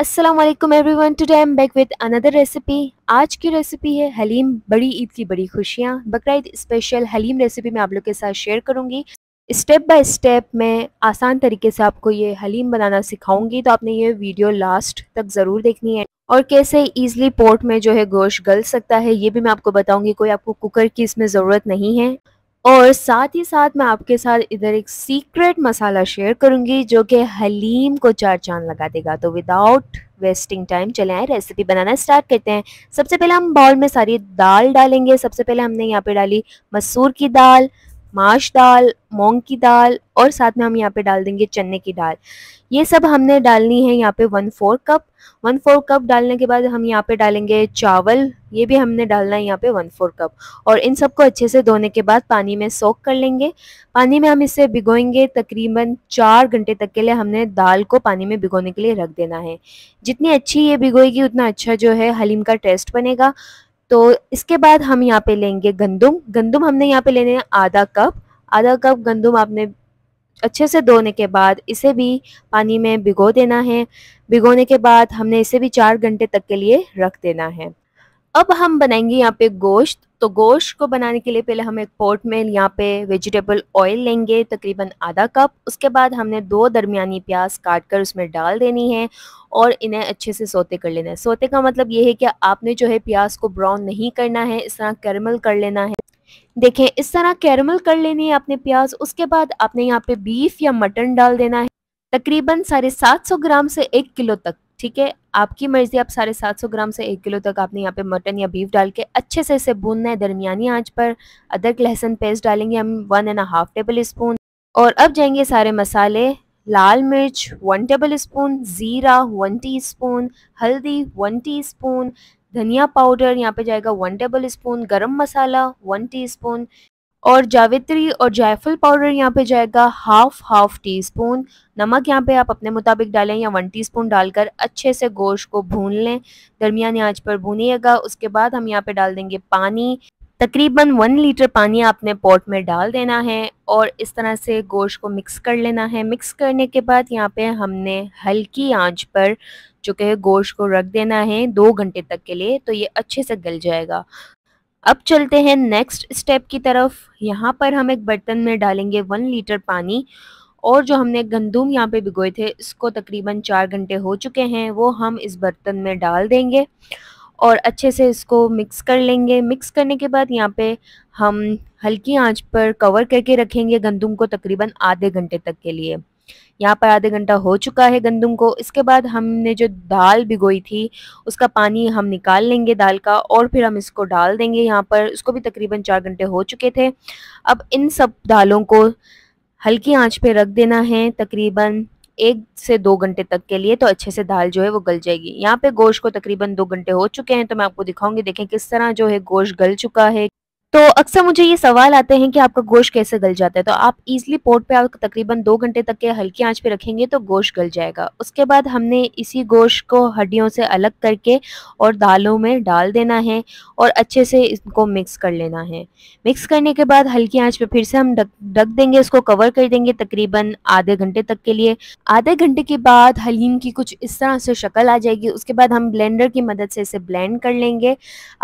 Aslam everyone today I am back with another recipe आज की recipe है हलीम बड़ी ईद की बड़ी खुशियाँ बकर स्पेशल हलीम रेसिपी मैं आप लोग के साथ शेयर करूँगी स्टेप बाय स्टेप मैं आसान तरीके से आपको ये हलीम बनाना सिखाऊंगी तो आपने ये वीडियो लास्ट तक ज़रूर देखनी है और कैसे इजीली पोर्ट में जो है गोश्त गल सकता है ये भी मैं आपको बताऊंगी कोई आपको कुकर की इसमें ज़रूरत नहीं है और साथ ही साथ मैं आपके साथ इधर एक सीक्रेट मसाला शेयर करूंगी जो कि हलीम को चार चांद लगा देगा तो विदाउट वेस्टिंग टाइम चले आए रेसिपी बनाना स्टार्ट करते हैं सबसे पहले हम बाउल में सारी दाल डालेंगे सबसे पहले हमने यहाँ पे डाली मसूर की दाल माश दाल मोंग की दाल और साथ में हम यहाँ पे डाल देंगे चने की दाल ये सब हमने डालनी है यहाँ पे one four cup one four cup डालने के बाद हम यहाँ पे डालेंगे चावल ये भी हमने डालना है यहाँ पे वन फोर कप और इन सबको अच्छे से धोने के बाद पानी में सोख कर लेंगे पानी में हम इसे भिगोएंगे तकरीबन चार घंटे तक के लिए हमने दाल को पानी में भिगोने के लिए रख देना है जितनी अच्छी ये भिगोएगी उतना अच्छा जो है हलीम का टेस्ट बनेगा तो इसके बाद हम यहाँ पे लेंगे गंदुम गंदुम हमने यहाँ पे लेने आधा कप आधा कप गंदुम आपने अच्छे से धोने के बाद इसे भी पानी में भिगो देना है भिगोने के बाद हमने इसे भी चार घंटे तक के लिए रख देना है अब हम बनाएंगे यहाँ पे गोश्त तो गोश्त को बनाने के लिए पहले हम एक पोर्ट में यहाँ पे वेजिटेबल ऑयल लेंगे तकरीबन आधा कप उसके बाद हमने दो दरमियानी प्याज काट कर उसमें डाल देनी है और इन्हें अच्छे से सोते कर लेना है सोते का मतलब ये है कि आपने जो है प्याज को ब्राउन नहीं करना है इस तरह कैरमल कर लेना है देखें इस तरह कैरमल कर लेनी है आपने प्याज उसके बाद आपने यहाँ पे बीफ या मटन डाल देना है तकरीबन साढ़े सात सौ ग्राम से एक किलो तक ठीक है आपकी मर्ज़ी आप साढ़े सात सौ ग्राम से एक किलो तक आपने यहाँ पे मटन या बीफ डाल के अच्छे से इसे भूनना है दरमियानी आंच पर अदरक लहसुन पेस्ट डालेंगे हम one and half tablespoon और अब जाएंगे सारे मसाले लाल मिर्च वन टेबल स्पून ज़ीरा वन स्पून हल्दी वन स्पून धनिया पाउडर यहाँ पे जाएगा वन टेबल स्पून गर्म मसाला वन स्पून और जावित्री और जायफल पाउडर यहाँ पे जाएगा हाफ हाफ टी स्पून नमक यहाँ पे आप अपने मुताबिक डालें या वन टीस्पून डालकर अच्छे से गोश्त को भून लें दरमियानी आंच पर भूनिएगा उसके बाद हम यहाँ पे डाल देंगे पानी तकरीबन वन लीटर पानी आपने पॉट में डाल देना है और इस तरह से गोश्त को मिक्स कर लेना है मिक्स करने के बाद यहाँ पे हमने हल्की आंच पर जो कि गोश्त को रख देना है दो घंटे तक के लिए तो ये अच्छे से गल जाएगा अब चलते हैं नेक्स्ट स्टेप की तरफ यहाँ पर हम एक बर्तन में डालेंगे वन लीटर पानी और जो हमने गंदुम यहाँ पे भिगोए थे इसको तकरीबन चार घंटे हो चुके हैं वो हम इस बर्तन में डाल देंगे और अच्छे से इसको मिक्स कर लेंगे मिक्स करने के बाद यहाँ पे हम हल्की आंच पर कवर करके रखेंगे गंदुम को तकरीबन आधे घंटे तक के लिए यहाँ पर आधे घंटा हो चुका है गंदम को इसके बाद हमने जो दाल भिगोई थी उसका पानी हम निकाल लेंगे दाल का और फिर हम इसको डाल देंगे यहाँ पर उसको भी तकरीबन चार घंटे हो चुके थे अब इन सब दालों को हल्की आंच पे रख देना है तकरीबन एक से दो घंटे तक के लिए तो अच्छे से दाल जो है वो गल जाएगी यहाँ पे गोश्त को तकरीबन दो घंटे हो चुके हैं तो मैं आपको दिखाऊंगी देखें किस तरह जो है गोश्त गल चुका है तो अक्सर मुझे ये सवाल आते हैं कि आपका गोश्त कैसे गल जाता है तो आप इजिली पोर्ट पे आप तकरीबन दो घंटे तक के हल्की आंच पे रखेंगे तो गोश्त गल जाएगा उसके बाद हमने इसी गोश्त को हड्डियों से अलग करके और दालों में डाल देना है और अच्छे से इसको मिक्स कर लेना है मिक्स करने के बाद हल्की आँच पे फिर से हम ढक देंगे उसको कवर कर देंगे तकरीबन आधे घंटे तक के लिए आधे घंटे के बाद हलीम की कुछ इस तरह से शक्ल आ जाएगी उसके बाद हम ब्लेंडर की मदद से इसे ब्लेंड कर लेंगे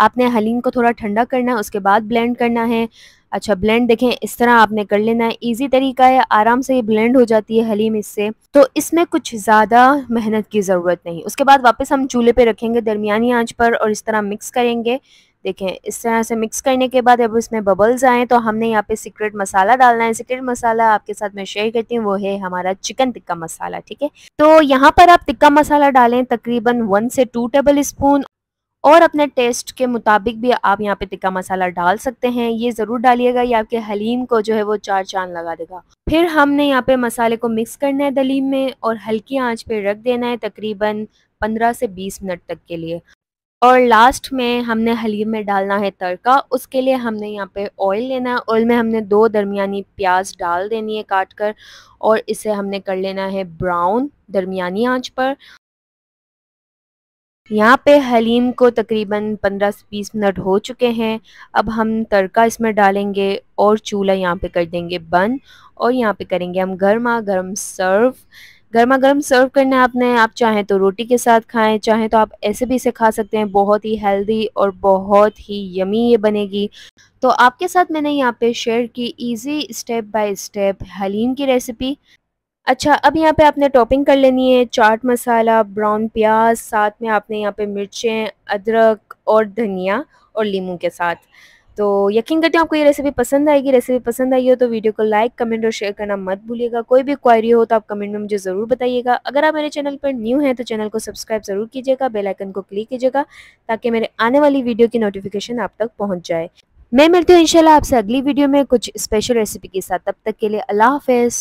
आपने हलीम को थोड़ा ठंडा करना है उसके बाद ब्लेंड करना है अच्छा ब्लेंड देखें इस तरह आपने कर लेना है इजी तरीका है आराम से ये ब्लेंड हो जाती है हलीम इससे तो इसमें कुछ ज़्यादा मेहनत की ज़रूरत नहीं उसके बाद वापस हम चूल्हे पे रखेंगे दरमियानी आंच पर और इस तरह मिक्स करेंगे देखें इस तरह से मिक्स करने के बाद अब इसमें बबल्स आएँ तो हमने यहाँ पे सीक्रेट मसाला डालना है सीक्रेट मसाला आपके साथ मैं शेयर करती हूँ वो है हमारा चिकन टिक्का मसाला ठीक है तो यहाँ पर आप टिक्का मसाला डालें तकरीबन वन से टू टेबल स्पून और अपने टेस्ट के मुताबिक भी आप यहाँ पे तिक्का मसाला डाल सकते हैं ये ज़रूर डालिएगा ये आपके हलीम को जो है वो चार चांद लगा देगा फिर हमने यहाँ पे मसाले को मिक्स करना है दलीम में और हल्की आंच पे रख देना है तकरीबन 15 से 20 मिनट तक के लिए और लास्ट में हमने हलीम में डालना है तड़का उसके लिए हमने यहाँ पे ऑयल लेना है ऑयल में हमने दो दरमियानी प्याज डाल देनी है काट कर और इसे हमने कर लेना है ब्राउन दरमियानी आंच पर यहाँ पे हलीम को तकरीबन 15 से 20 मिनट हो चुके हैं अब हम तड़का इसमें डालेंगे और चूल्हा यहाँ पे कर देंगे बंद और यहाँ पे करेंगे हम गर्मा गर्म सर्व गर्मा गर्म सर्व करना है आपने आप चाहें तो रोटी के साथ खाएं चाहें तो आप ऐसे भी इसे खा सकते हैं बहुत ही हेल्दी और बहुत ही यमी ये बनेगी तो आपके साथ मैंने यहाँ पे शेयर की easy step by step haleem की रेसिपी अच्छा अब यहाँ पे आपने टॉपिंग कर लेनी है चाट मसाला ब्राउन प्याज साथ में आपने यहाँ पे मिर्चें अदरक और धनिया और लीमू के साथ तो यकीन करती हूँ आपको ये रेसिपी पसंद आएगी रेसिपी पसंद आई हो तो वीडियो को लाइक कमेंट और शेयर करना मत भूलिएगा कोई भी क्वारी हो तो आप कमेंट में मुझे ज़रूर बताइएगा अगर आप मेरे चैनल पर न्यू हैं तो चैनल को सब्सक्राइब ज़रूर कीजिएगा बेल आइकन को क्लिक कीजिएगा ताकि मेरे आने वाली वीडियो की नोटिफिकेशन आप तक पहुँच जाए मैं मिलती हूँ इनशाला आपसे अगली वीडियो में कुछ स्पेशल रेसिपी के साथ तब तक के लिए अल्लाह हाफिज़